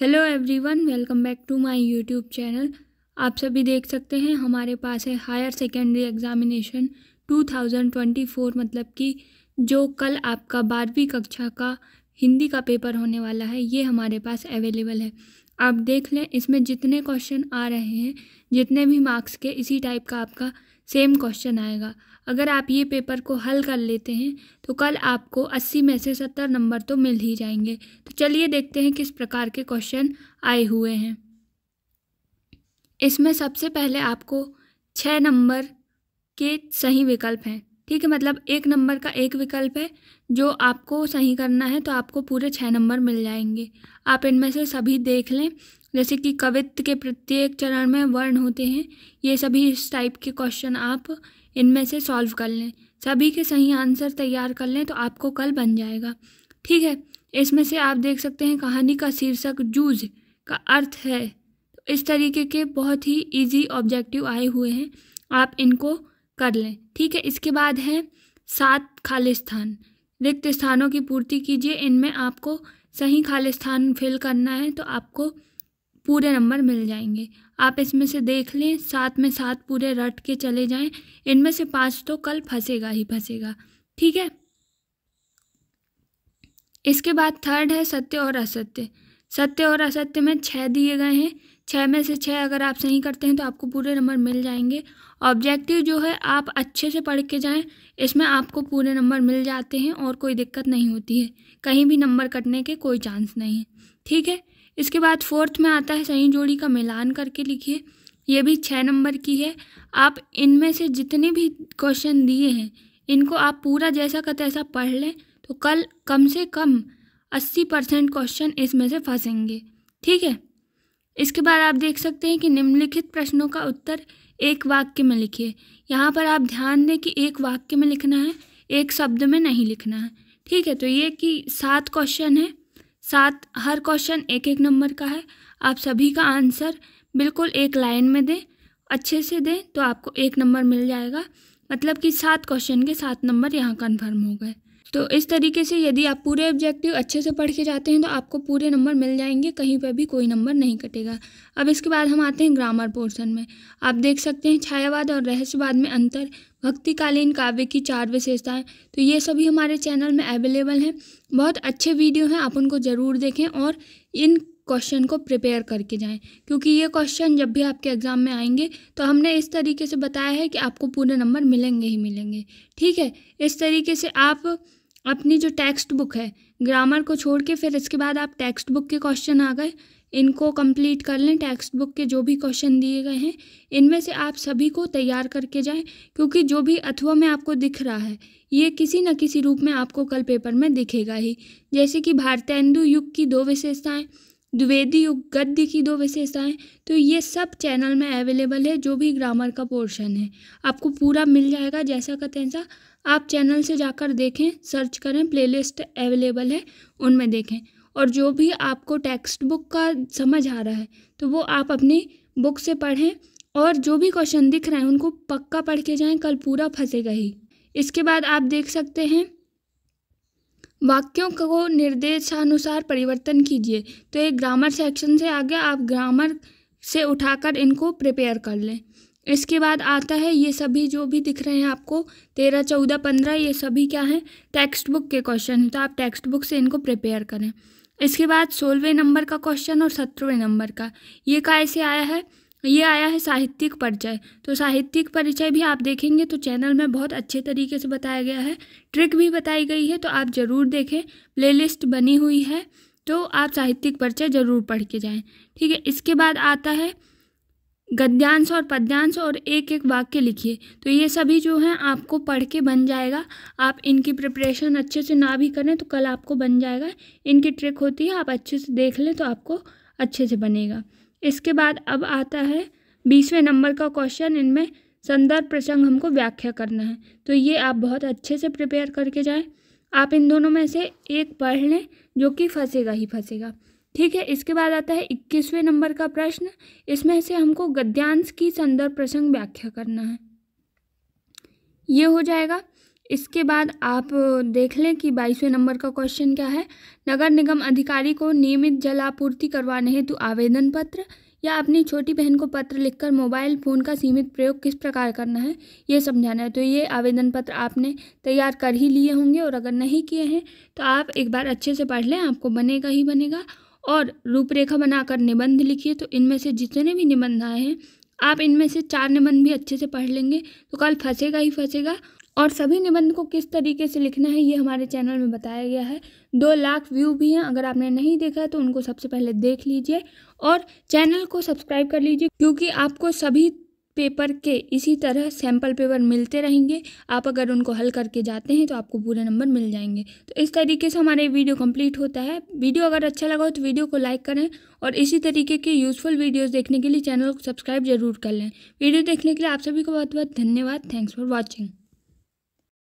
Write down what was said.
hello everyone welcome back to my YouTube channel आप सभी देख सकते हैं हमारे पास है हायर सेकेंडरी एग्ज़ामिनेशन 2024 मतलब कि जो कल आपका बारहवीं कक्षा का हिंदी का पेपर होने वाला है ये हमारे पास अवेलेबल है आप देख लें इसमें जितने क्वेश्चन आ रहे हैं जितने भी मार्क्स के इसी टाइप का आपका सेम क्वेश्चन आएगा अगर आप ये पेपर को हल कर लेते हैं तो कल आपको 80 में से 70 नंबर तो मिल ही जाएंगे तो चलिए देखते हैं किस प्रकार के क्वेश्चन आए हुए हैं इसमें सबसे पहले आपको छः नंबर के सही विकल्प हैं ठीक है मतलब एक नंबर का एक विकल्प है जो आपको सही करना है तो आपको पूरे छः नंबर मिल जाएंगे आप इनमें से सभी देख लें जैसे कि कवित्व के प्रत्येक चरण में वर्ण होते हैं ये सभी इस टाइप के क्वेश्चन आप इनमें से सॉल्व कर लें सभी के सही आंसर तैयार कर लें तो आपको कल बन जाएगा ठीक है इसमें से आप देख सकते हैं कहानी का शीर्षक जूझ का अर्थ है तो इस तरीके के बहुत ही इजी ऑब्जेक्टिव आए हुए हैं आप इनको कर लें ठीक है इसके बाद है सात खाली स्थान रिक्त स्थानों की पूर्ति कीजिए इनमें आपको सही खाली स्थान फिल करना है तो आपको पूरे नंबर मिल जाएंगे आप इसमें से देख लें सात में सात पूरे रट के चले जाएं इनमें से पाँच तो कल फंसेगा ही फंसेगा ठीक है इसके बाद थर्ड है सत्य और असत्य सत्य और असत्य में छः दिए गए हैं छः में से छः अगर आप सही करते हैं तो आपको पूरे नंबर मिल जाएंगे ऑब्जेक्टिव जो है आप अच्छे से पढ़ के जाएं इसमें आपको पूरे नंबर मिल जाते हैं और कोई दिक्कत नहीं होती है कहीं भी नंबर कटने के कोई चांस नहीं है ठीक है इसके बाद फोर्थ में आता है सही जोड़ी का मिलान करके लिखिए ये भी छः नंबर की है आप इनमें से जितने भी क्वेश्चन दिए हैं इनको आप पूरा जैसा का तैसा पढ़ लें तो कल कम से कम अस्सी परसेंट क्वेश्चन इसमें से फंसेंगे ठीक है इसके बाद आप देख सकते हैं कि निम्नलिखित प्रश्नों का उत्तर एक वाक्य में लिखिए यहाँ पर आप ध्यान दें कि एक वाक्य में लिखना है एक शब्द में नहीं लिखना है ठीक है तो ये कि सात क्वेश्चन है सात हर क्वेश्चन एक एक नंबर का है आप सभी का आंसर बिल्कुल एक लाइन में दें अच्छे से दें तो आपको एक नंबर मिल जाएगा मतलब कि सात क्वेश्चन के सात नंबर यहाँ कन्फर्म हो गए तो इस तरीके से यदि आप पूरे ऑब्जेक्टिव अच्छे से पढ़ के जाते हैं तो आपको पूरे नंबर मिल जाएंगे कहीं पर भी कोई नंबर नहीं कटेगा अब इसके बाद हम आते हैं ग्रामर पोर्शन में आप देख सकते हैं छायावाद और रहस्यवाद में अंतर भक्तिकालीन काव्य की चार विशेषताएं तो ये सभी हमारे चैनल में अवेलेबल हैं बहुत अच्छे वीडियो हैं आप उनको ज़रूर देखें और इन क्वेश्चन को प्रिपेयर करके जाएं क्योंकि ये क्वेश्चन जब भी आपके एग्ज़ाम में आएंगे तो हमने इस तरीके से बताया है कि आपको पूरे नंबर मिलेंगे ही मिलेंगे ठीक है इस तरीके से आप अपनी जो टेक्स्ट बुक है ग्रामर को छोड़ के फिर इसके बाद आप टेक्स्ट बुक के क्वेश्चन आ गए इनको कंप्लीट कर लें टेक्स्ट बुक के जो भी क्वेश्चन दिए गए हैं इनमें से आप सभी को तैयार करके जाएं क्योंकि जो भी अथवा में आपको दिख रहा है ये किसी न किसी रूप में आपको कल पेपर में दिखेगा ही जैसे कि भारतेंदु युग की दो विशेषताएं द्विवेदी युग गद्य की दो विशेषताएं तो ये सब चैनल में अवेलेबल है जो भी ग्रामर का पोर्शन है आपको पूरा मिल जाएगा जैसा का तैसा आप चैनल से जाकर देखें सर्च करें प्लेलिस्ट अवेलेबल है उनमें देखें और जो भी आपको टेक्स्ट बुक का समझ आ रहा है तो वो आप अपनी बुक से पढ़ें और जो भी क्वेश्चन दिख रहे हैं उनको पक्का पढ़ के जाएं कल पूरा फंसेगा ही इसके बाद आप देख सकते हैं वाक्यों को निर्देशानुसार परिवर्तन कीजिए तो एक ग्रामर सेक्शन से आगे आप ग्रामर से उठाकर इनको प्रिपेयर कर लें इसके बाद आता है ये सभी जो भी दिख रहे हैं आपको तेरह चौदह पंद्रह ये सभी क्या हैं टेक्स्ट बुक के क्वेश्चन हैं तो आप टेक्स्ट बुक से इनको प्रिपेयर करें इसके बाद सोलहवें नंबर का क्वेश्चन और सत्रहवें नंबर का ये का ऐसे आया है ये आया है साहित्यिक परिचय तो साहित्यिक परिचय भी आप देखेंगे तो चैनल में बहुत अच्छे तरीके से बताया गया है ट्रिक भी बताई गई है तो आप ज़रूर देखें प्लेलिस्ट बनी हुई है तो आप साहित्यिक परिचय ज़रूर पढ़ के जाएं ठीक है इसके बाद आता है गद्यांश और पद्यांश और एक एक वाक्य लिखिए तो ये सभी जो हैं आपको पढ़ के बन जाएगा आप इनकी प्रिपरेशन अच्छे से ना भी करें तो कल आपको बन जाएगा इनकी ट्रिक होती है आप अच्छे से देख लें तो आपको अच्छे से बनेगा इसके बाद अब आता है बीसवें नंबर का क्वेश्चन इनमें संदर्भ प्रसंग हमको व्याख्या करना है तो ये आप बहुत अच्छे से प्रिपेयर करके जाएं आप इन दोनों में से एक पढ़ लें जो कि फंसेगा ही फंसेगा ठीक है इसके बाद आता है इक्कीसवें नंबर का प्रश्न इसमें से हमको गद्यांश की संदर्भ प्रसंग व्याख्या करना है ये हो जाएगा इसके बाद आप देख लें कि बाईसवें नंबर का क्वेश्चन क्या है नगर निगम अधिकारी को नियमित जल आपूर्ति करवाने हेतु आवेदन पत्र या अपनी छोटी बहन को पत्र लिखकर मोबाइल फ़ोन का सीमित प्रयोग किस प्रकार करना है ये समझाना है तो ये आवेदन पत्र आपने तैयार कर ही लिए होंगे और अगर नहीं किए हैं तो आप एक बार अच्छे से पढ़ लें आपको बनेगा ही बनेगा और रूपरेखा बनाकर निबंध लिखिए तो इनमें से जितने भी निबंध आए हैं आप इनमें से चार निबंध भी अच्छे से पढ़ लेंगे तो कल फंसेगा ही फंसेगा और सभी निबंध को किस तरीके से लिखना है ये हमारे चैनल में बताया गया है दो लाख व्यू भी हैं अगर आपने नहीं देखा है तो उनको सबसे पहले देख लीजिए और चैनल को सब्सक्राइब कर लीजिए क्योंकि आपको सभी पेपर के इसी तरह सैम्पल पेपर मिलते रहेंगे आप अगर उनको हल करके जाते हैं तो आपको पूरे नंबर मिल जाएंगे तो इस तरीके से हमारे वीडियो कंप्लीट होता है वीडियो अगर अच्छा लगा हो तो वीडियो को लाइक करें और इसी तरीके के यूज़फुल वीडियोस देखने के लिए चैनल को सब्सक्राइब जरूर कर लें वीडियो देखने के लिए आप सभी को बहुत बहुत धन्यवाद थैंक्स फॉर वॉचिंग